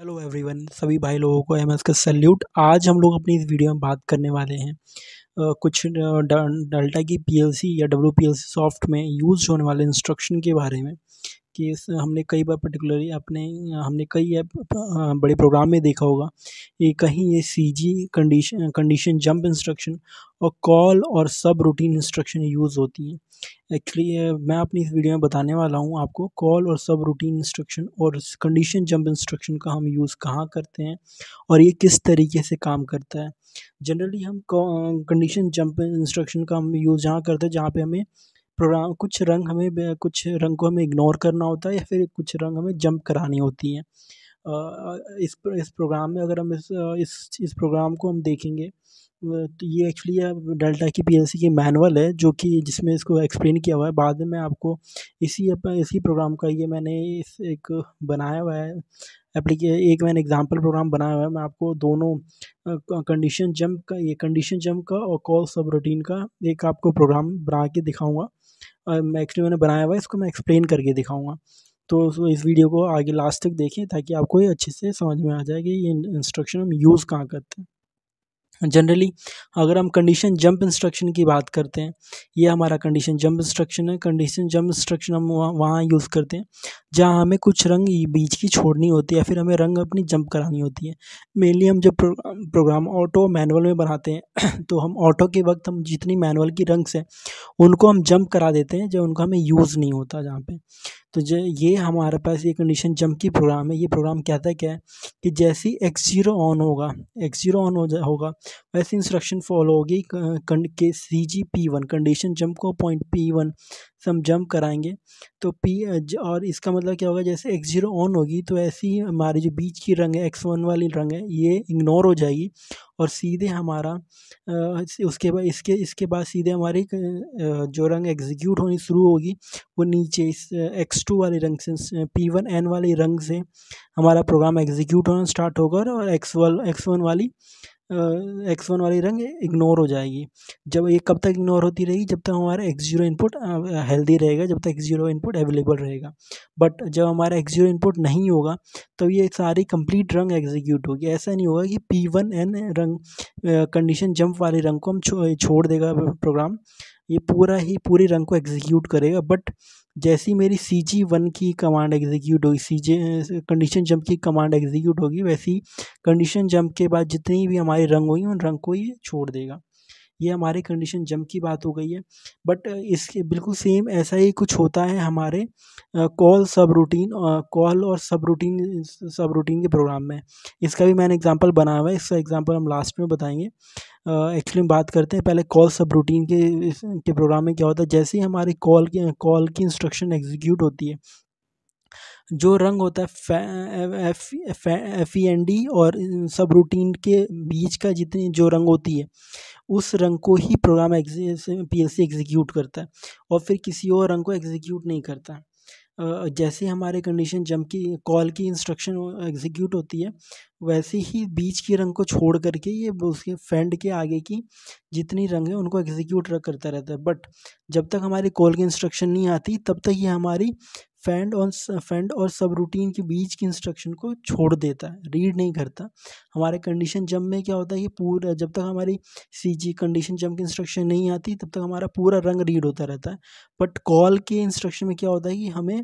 Hello everyone सभी भाई लोगों को एम एस का सल्यूट आज हम लोग अपनी इस वीडियो में बात करने वाले हैं आ, कुछ डेल्टा की पीएलसी या डब्ल्यू पी सॉफ्ट में यूज़ होने वाले इंस्ट्रक्शन के बारे में केस हमने कई बार पर्टिकुलरली अपने हमने कई ऐप बड़े प्रोग्राम में देखा होगा ये कहीं ये C G condition condition jump instruction और कॉल और सब रूटीन इंस्ट्रक्शन यूज़ होती हैं एक्चुअली मैं अपनी इस वीडियो में बताने वाला हूँ आपको कॉल और सब रूटीन इंस्ट्रक्शन और कंडीशन जंप इंस्ट्रक्शन का हम यूज़ कहाँ करते हैं और ये किस तरीके से काम करता है जनरली हम कंडीशन जंप इंस्ट्रक्शन का हम यूज़ जहाँ करते हैं जहाँ पे हमें प्रोग्राम कुछ रंग हमें कुछ रंग को हमें इग्नोर करना होता है या फिर कुछ रंग हमें जंप करानी होती हैं इस इस प्रोग्राम में अगर हम इस इस इस प्रोग्राम को हम देखेंगे तो ये एक्चुअली डेल्टा की पीएलसी की मैनुअल है जो कि जिसमें इसको एक्सप्लेन किया हुआ है बाद में मैं आपको इसी इसी प्रोग्राम का ये मैंने इस एक बनाया हुआ है एप्लीके एक मैंने एग्जांपल प्रोग्राम बनाया हुआ है मैं आपको दोनों कंडीशन जंप का ये कंडीशन जंप का और कॉल सब रूटीन का एक आपको प्रोग्राम बना के दिखाऊंगा एक्चुअली मैंने बनाया हुआ है इसको मैं एक्सप्लेन करके दिखाऊंगा तो इस वीडियो को आगे लास्ट तक देखें ताकि आपको ये अच्छे से समझ में आ जाए कि ये इंस्ट्रक्शन हम यूज़ कहाँ करते हैं जनरली अगर हम कंडीशन जंप इंस्ट्रक्शन की बात करते हैं ये हमारा कंडीशन जंप इंस्ट्रक्शन है कंडीशन जंप इंस्ट्रक्शन हम वहाँ वहाँ यूज़ करते हैं जहाँ हमें कुछ रंग बीच की छोड़नी होती है फिर हमें रंग अपनी जंप करानी होती है मेनली हम जब प्रोग्राम ऑटो मैनुअल में बनाते हैं तो हम ऑटो के वक्त हम जितनी मैनुअल की रंग्स हैं उनको हम जंप करा देते हैं जब उनका हमें यूज़ नहीं होता जहाँ पर तो जो ये हमारे पास ये कंडीशन जंप की प्रोग्राम है ये प्रोग्राम कहता है क्या है कि जैसे एक्स ज़ीरो ऑन होगा एक्स ज़ीरो ऑन हो जा होगा वैसे इंस्ट्रक्शन फॉलो होगी के C G P one condition jump को पॉइंट पी वन से हम जंप कराएंगे तो पी और इसका मतलब क्या होगा जैसे एक्स जीरो ऑन होगी तो ऐसी ही हमारी जो बीच की रंग है एक्स वन वाली रंग है ये इग्नोर हो जाएगी और सीधे हमारा उसके बाद इसके इसके बाद सीधे हमारी जो रंग एग्जीक्यूट होनी शुरू होगी वो नीचे इस एक्स टू वाले रंग से पी वन एन वाले रंग से हमारा प्रोग्राम एग्जीक्यूट होना स्टार्ट होगा और एक्स वन एक्स वन वाली एक्स वन वाली रंग इग्नोर हो जाएगी जब ये कब तक इग्नोर होती रहेगी जब तक हमारा एक्स ज़ीरो इनपुट हेल्दी रहेगा जब तक एक्स ज़ीरो इनपुट अवेलेबल रहेगा बट जब हमारा एक्स ज़ीरो इनपुट नहीं होगा तो ये सारी कंप्लीट रंग एग्जीक्यूट होगी ऐसा नहीं होगा कि P one and rung condition jump वाले रंग को हम छो, छोड़ देगा प्रोग्राम ये पूरा ही पूरी रंग को एग्जीक्यूट करेगा बट जैसी मेरी सी जी वन की कमांड एग्जीक्यूट होगी सी जे कंडीशन जंप की कमांड एग्जीक्यूट होगी वैसी कंडीशन जंप के बाद जितनी भी हमारे रंग होगी उन रंग को ये छोड़ देगा ये हमारे कंडीशन जम की बात हो गई है बट इसके बिल्कुल सेम ऐसा ही कुछ होता है हमारे कॉल सब रूटीन कॉल और सब रूटीन सब रूटीन के प्रोग्राम में इसका भी मैंने एग्जांपल बनाया हुआ है इसका एग्जांपल हम लास्ट में बताएंगे एक्चुअली हम बात करते हैं पहले कॉल सब रूटीन के के प्रोग्राम में क्या होता है जैसे ही हमारी कॉल की कॉल की इंस्ट्रक्शन एग्जीक्यूट होती है जो रंग होता है एफ ई एन डी और सब रूटीन के बीच का जितनी जो रंग होती है उस रंग को ही program P L C execute करता है और फिर किसी और रंग को एग्जीक्यूट नहीं करता है जैसे हमारे कंडीशन जम की कॉल की इंस्ट्रक्शन एग्जीक्यूट होती है वैसे ही बीच की रंग को छोड़ करके ये उसके फ्रेंड के आगे की जितनी रंग है उनको एग्जीक्यूट करता रहता है बट जब तक हमारी कॉल की इंस्ट्रक्शन नहीं आती तब तक ये हमारी फैंड और फैंड और सब रूटीन के बीच की इंस्ट्रक्शन को छोड़ देता है रीड नहीं करता हमारे कंडीशन जम में क्या होता है कि पूरा जब तक हमारी सी जी कंडीशन जम की इंस्ट्रक्शन नहीं आती तब तक हमारा पूरा रंग रीड होता रहता है बट कॉल के इंस्ट्रक्शन में क्या होता है कि हमें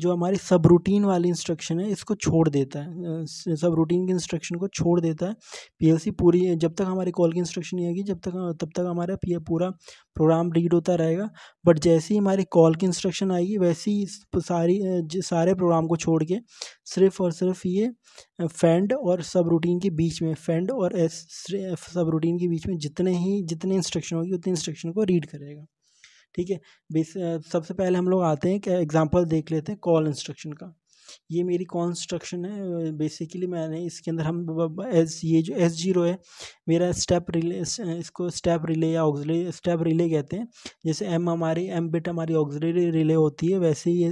जो हमारे सब रूटीन वाली इंस्ट्रक्शन है इसको छोड़ देता है सब रूटीन की इंस्ट्रक्शन को छोड़ देता है पीएलसी पूरी जब तक हमारी कॉल की इंस्ट्रक्शन नहीं आएगी जब तक तब तक हमारा पी पूरा प्रोग्राम रीड होता रहेगा बट जैसे ही हमारी कॉल की इंस्ट्रक्शन आएगी वैसे ही सारी सारे प्रोग्राम को छोड़ के सिर्फ और सिर्फ ये फेंड और सब रूटीन के बीच में फेंड और एस सब रूटीन के बीच में जितने ही जितने इंस्ट्रक्शन होगी उतनी इंस्ट्रक्शन को रीड करेगा ठीक है बेस सबसे पहले हम लोग आते हैं कि एग्जाम्पल देख लेते हैं कॉल इंस्ट्रक्शन का ये मेरी कॉल इंस्ट्रक्शन है बेसिकली मैंने इसके अंदर हम एस ये जो एस जीरो है मेरा स्टेप रिले इसको स्टेप रिले या ऑक्सिलरी स्टेप रिले कहते हैं जैसे एम हमारी एम बिट हमारी ऑक्सिलरी रिले होती है वैसे ही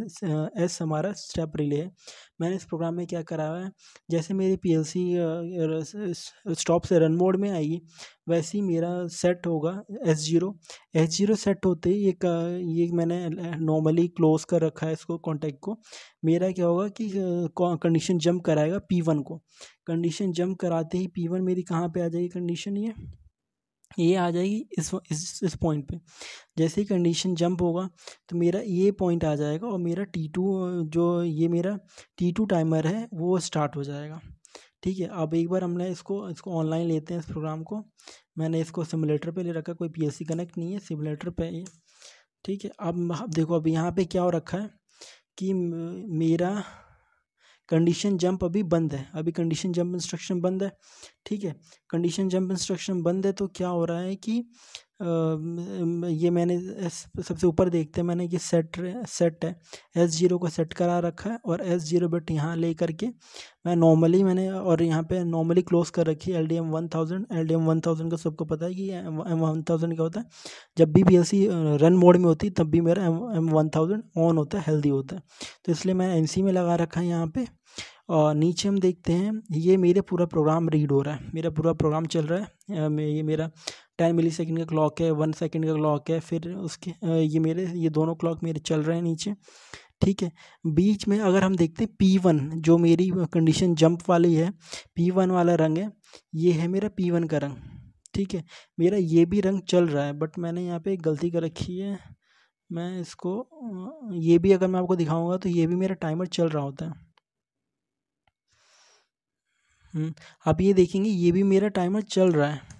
एस हमारा स्टेप रिले है मैंने इस प्रोग्राम में क्या करा है जैसे मेरी पी एल सी स्टॉप से रन मोड में आएगी वैसे ही मेरा सेट होगा S zero S zero set होते ही एक ये मैंने नॉर्मली क्लोज कर रखा है इसको कॉन्टैक्ट को मेरा क्या होगा कि कंडीशन जंप कराएगा पी वन को कंडीशन जंप कराते ही पी वन मेरी कहाँ पे आ जाएगी कंडीशन ये ये आ जाएगी इस इस इस पॉइंट पे जैसे ही कंडीशन जंप होगा तो मेरा ये पॉइंट आ जाएगा और मेरा टी टू जो ये मेरा टी टू टाइमर है वो स्टार्ट हो जाएगा ठीक है अब एक बार हमने इसको इसको ऑनलाइन लेते हैं इस प्रोग्राम को मैंने इसको सिमुलेटर पे ले रखा है कोई पीएससी कनेक्ट नहीं है सिमुलेटर पे ये ठीक है अब देखो अब यहाँ पर क्या हो रखा है कि मेरा कंडीशन जंप अभी बंद है अभी कंडीशन जंप इंस्ट्रक्शन बंद है ठीक है कंडीशन जंप इंस्ट्रक्शन बंद है तो क्या हो रहा है कि ये मैंने सबसे ऊपर देखते हैं मैंने कि सेट सेट है एस जीरो को सेट करा रखा है और एस जीरो बट यहाँ ले करके मैं नॉर्मली मैंने और यहाँ पे नॉर्मली क्लोज कर रखी है L D M one thousand L D M one thousand का सबको पता है कि एम वन थाउजेंड क्या होता है जब भी पी रन मोड में होती तब भी मेरा M M one thousand on होता है हेल्दी होता है तो इसलिए मैं एन सी में लगा रखा है यहाँ पर और नीचे हम देखते हैं ये मेरे पूरा प्रोग्राम रीड हो रहा है मेरा पूरा प्रोग्राम चल रहा है ये मेरा टाइम मिली सेकेंड का क्लॉक है वन सेकेंड का क्लॉक है फिर उसके ये मेरे ये दोनों क्लॉक मेरे चल रहे हैं नीचे ठीक है बीच में अगर हम देखते हैं पी वन जो मेरी कंडीशन जंप वाली है पी वन वाला रंग है ये है मेरा पी वन का रंग ठीक है मेरा ये भी रंग चल रहा है बट मैंने यहाँ पे गलती कर रखी है मैं इसको ये भी अगर मैं आपको दिखाऊंगा तो ये भी मेरा टाइमर चल रहा होता है हम्म, आप ये देखेंगे ये भी मेरा टाइमर चल रहा है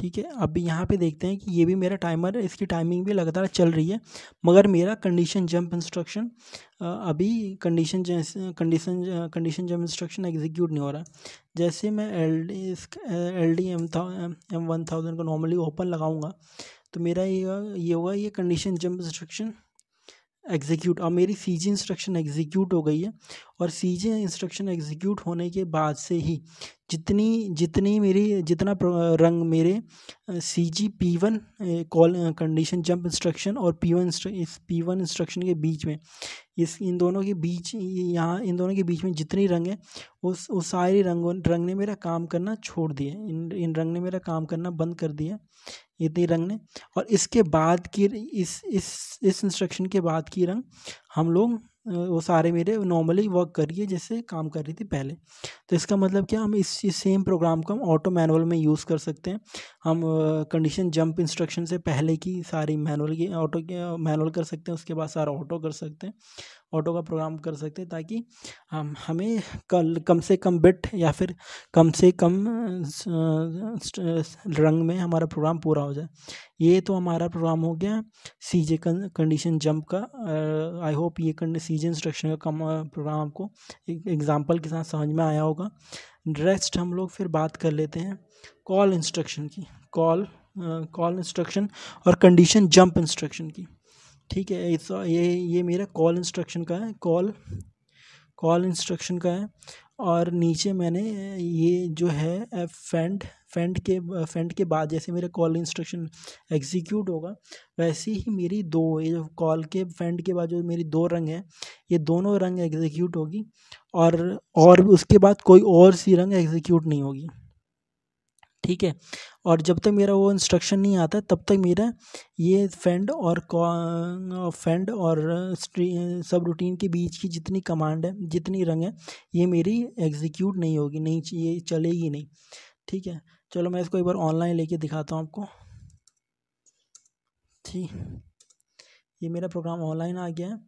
ठीक है अभी यहाँ पे देखते हैं कि ये भी मेरा टाइमर है इसकी टाइमिंग भी लगातार चल रही है मगर मेरा कंडीशन जंप इंस्ट्रक्शन अभी condition condition condition jump instruction execute नहीं हो रहा जैसे मैं L D L D M था एम वन थाउजेंड को नॉर्मली ओपन लगाऊंगा तो मेरा ये ये होगा ये कंडीशन जंप इंस्ट्रक्शन एग्जीक्यूट और मेरी सी जी इंस्ट्रक्शन एग्जीक्यूट हो गई है और सी जी इंस्ट्रक्शन एग्जीक्यूट होने के बाद से ही जितनी जितनी मेरी जितना रंग मेरे C G P one call condition jump instruction और पी वन इस पी वन इंस्ट्रक्शन के बीच में इस इन दोनों के बीच यहाँ इन दोनों के बीच में जितनी रंग है उस उस सारे रंगों रंग ने मेरा काम करना छोड़ दिया इन इन रंग ने मेरा काम करना बंद कर दिया इतनी रंग ने और इसके बाद की इस इस इस इंस्ट्रक्शन के बाद की रंग हम लोग वो सारे मेरे नॉर्मली वर्क कर रही है जैसे काम कर रही थी पहले तो इसका मतलब क्या हम इस सेम प्रोग्राम को हम ऑटो मैनुअल में यूज़ कर सकते हैं हम कंडीशन जंप इंस्ट्रक्शन से पहले की सारी मैनुअल की ऑटो मैनुअल कर सकते हैं उसके बाद सारा ऑटो कर सकते हैं ऑटो का प्रोग्राम कर सकते हैं ताकि हम हमें कल कम से कम बिट या फिर कम से कम रंग में हमारा प्रोग्राम पूरा हो जाए ये तो हमारा प्रोग्राम हो गया सी जे कंडीशन जंप का आई होप ये सी जे इंस्ट्रक्शन का प्रोग्राम आपको एक एग्ज़ाम्पल के साथ समझ में आया होगा रेस्ट हम लोग फिर बात कर लेते हैं कॉल इंस्ट्रक्शन की कॉल कॉल इंस्ट्रक्शन और कंडीशन जंप इंस्ट्रक्शन की ठीक है इस ये ये मेरा कॉल इंस्ट्रक्शन का है कॉल कॉल इंस्ट्रक्शन का है और नीचे मैंने ये जो है एफ एंड फ्रेंड के फ्रेंड के बाद जैसे मेरा कॉल इंस्ट्रक्शन एग्जीक्यूट होगा वैसे ही मेरी दो ये जो कॉल के फ्रेंड के बाद जो मेरी दो रंग है ये दोनों रंग एग्जीक्यूट होगी और और उसके बाद कोई और सी रंग एग्जीक्यूट नहीं होगी ठीक है और जब तक मेरा वो इंस्ट्रक्शन नहीं आता तब तक मेरा ये फ्रेंड और फ्रेंड और सब रूटीन के बीच की जितनी कमांड है जितनी रंग है ये मेरी एग्जीक्यूट नहीं होगी नहीं ये चलेगी नहीं ठीक है चलो मैं इसको एक बार ऑनलाइन लेके दिखाता हूँ आपको ठीक ये मेरा प्रोग्राम ऑनलाइन आ गया है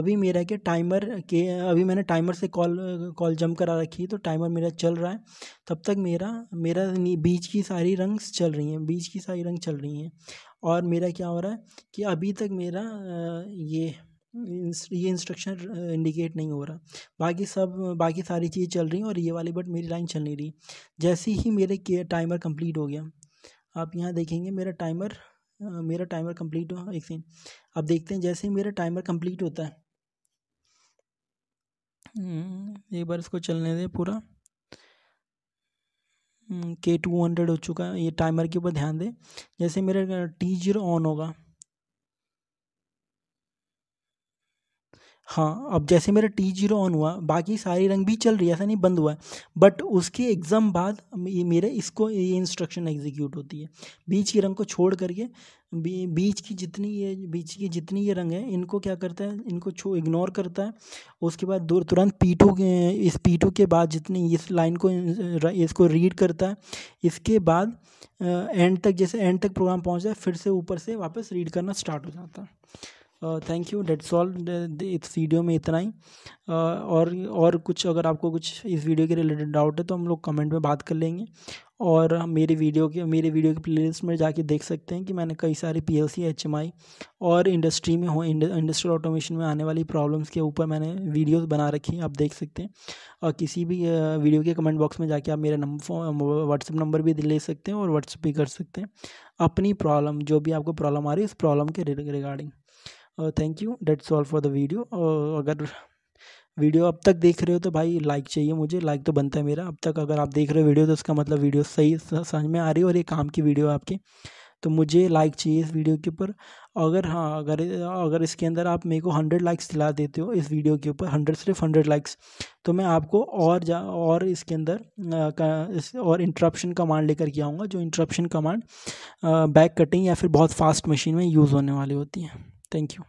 अभी मेरा के टाइमर के अभी मैंने टाइमर से कॉल कॉल जम करा रखी है तो टाइमर मेरा चल रहा है तब तक मेरा मेरा बीच की सारी रंग्स चल रही हैं बीच की सारी रंग चल रही हैं और मेरा क्या हो रहा है कि अभी तक मेरा ये ये इंस्ट्रक्शन इंडिकेट नहीं हो रहा बाकी सब बाकी सारी चीज़ें चल रही हैं और ये वाली बट मेरी लाइन चल नहीं रही जैसे ही मेरे टाइमर कंप्लीट हो गया आप यहाँ देखेंगे मेरा टाइमर मेरा टाइमर कंप्लीट हो एक सेकेंड अब देखते हैं जैसे ही मेरा टाइमर कंप्लीट होता है हम्म, एक बार इसको चलने दें पूरा के टू हंड्रेड हो चुका है ये टाइमर के ऊपर ध्यान दें जैसे मेरा टी जीरो ऑन होगा हाँ अब जैसे मेरा टी जीरो ऑन हुआ बाकी सारे रंग भी चल रही है ऐसा नहीं बंद हुआ है बट उसके एग्ज़ाम बाद ये मेरे इसको ये इंस्ट्रक्शन एग्जीक्यूट होती है बीच के रंग को छोड़ करके बी, बीच की जितनी ये बीच की जितनी ये रंग है इनको क्या करता है इनको छो इग्नोर करता है उसके बाद दूर तुरंत पी टू इस पी टू के बाद जितनी इस लाइन को इसको रीड करता है इसके बाद एंड तक जैसे एंड तक प्रोग्राम पहुँचता है फिर से ऊपर से वापस रीड करना स्टार्ट हो जाता है थैंक यू डेट्स ऑल इस वीडियो में इतना ही uh, और और कुछ अगर आपको कुछ इस वीडियो के रिलेटेड डाउट है तो हम लोग कमेंट में बात कर लेंगे और मेरे वीडियो के मेरे वीडियो के प्लेलिस्ट में जाके देख सकते हैं कि मैंने कई सारी P L C H M I और इंडस्ट्री में हो इंडस्ट्रियल ऑटोमेशन में आने वाली प्रॉब्लम्स के ऊपर मैंने वीडियोस बना रखी हैं आप देख सकते हैं और किसी भी वीडियो के कमेंट बॉक्स में जाके आप मेरा नंबर व्हाट्सअप नंबर भी ले सकते हैं और व्हाट्सअप भी कर सकते हैं अपनी प्रॉब्लम जो भी आपको प्रॉब्लम आ रही है उस प्रॉब्लम के regarding thank you that's all for the video अगर वीडियो अब तक देख रहे हो तो भाई लाइक चाहिए मुझे लाइक तो बनता है मेरा अब तक अगर आप देख रहे हो वीडियो तो उसका मतलब वीडियो सही समझ में आ रही है और ये काम की वीडियो है आपकी तो मुझे लाइक चाहिए इस वीडियो के ऊपर अगर हाँ अगर अगर इसके अंदर आप मेरे को हंड्रेड लाइक्स दिला देते हो इस वीडियो के ऊपर हंड्रेड सिर्फ हंड्रेड लाइक्स तो मैं आपको और जा और इसके अंदर इस, और इंटरप्शन कमांड लेकर के आऊँगा जो इंटरप्शन कमांड बैक कटिंग या फिर बहुत फास्ट मशीन में यूज़ होने वाली होती है Thank you.